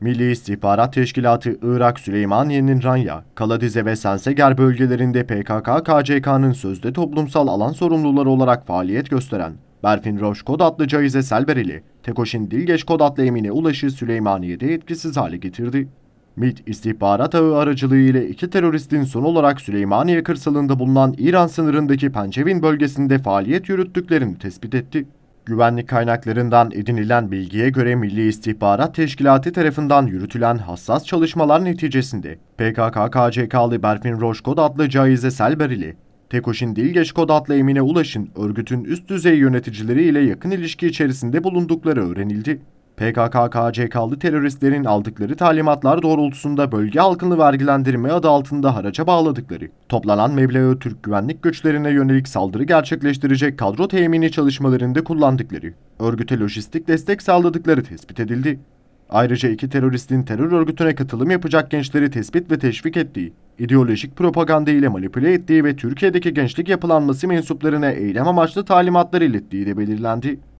Milli İstihbarat Teşkilatı Irak Süleymaniye'nin Ranya, Kaladize ve Senseger bölgelerinde PKK-KCK'nın sözde toplumsal alan sorumluları olarak faaliyet gösteren Berfin Roş kod adlı Caize selberili, Tekoş'in Dilgeç kod adlı Emine Ulaş'ı Süleymaniye'de etkisiz hale getirdi. MİT istihbarat ağı aracılığı ile iki teröristin son olarak Süleymaniye kırsalında bulunan İran sınırındaki Pençevin bölgesinde faaliyet yürüttüklerini tespit etti. Güvenlik kaynaklarından edinilen bilgiye göre Milli İstihbarat Teşkilatı tarafından yürütülen hassas çalışmalar neticesinde PKK-KCK'lı Berfin Roşkod adlı Caize Selberili, Tekoşin Dilgeçkod adlı Emine Ulaş'ın örgütün üst düzey yöneticileri ile yakın ilişki içerisinde bulundukları öğrenildi. PKK-KCK'lı teröristlerin aldıkları talimatlar doğrultusunda bölge halkını vergilendirme adı altında haraca bağladıkları, toplanan meblağı Türk güvenlik güçlerine yönelik saldırı gerçekleştirecek kadro temini çalışmalarında kullandıkları, örgüte lojistik destek sağladıkları tespit edildi. Ayrıca iki teröristin terör örgütüne katılım yapacak gençleri tespit ve teşvik ettiği, ideolojik propaganda ile manipüle ettiği ve Türkiye'deki gençlik yapılanması mensuplarına eylem amaçlı talimatlar ilettiği de belirlendi.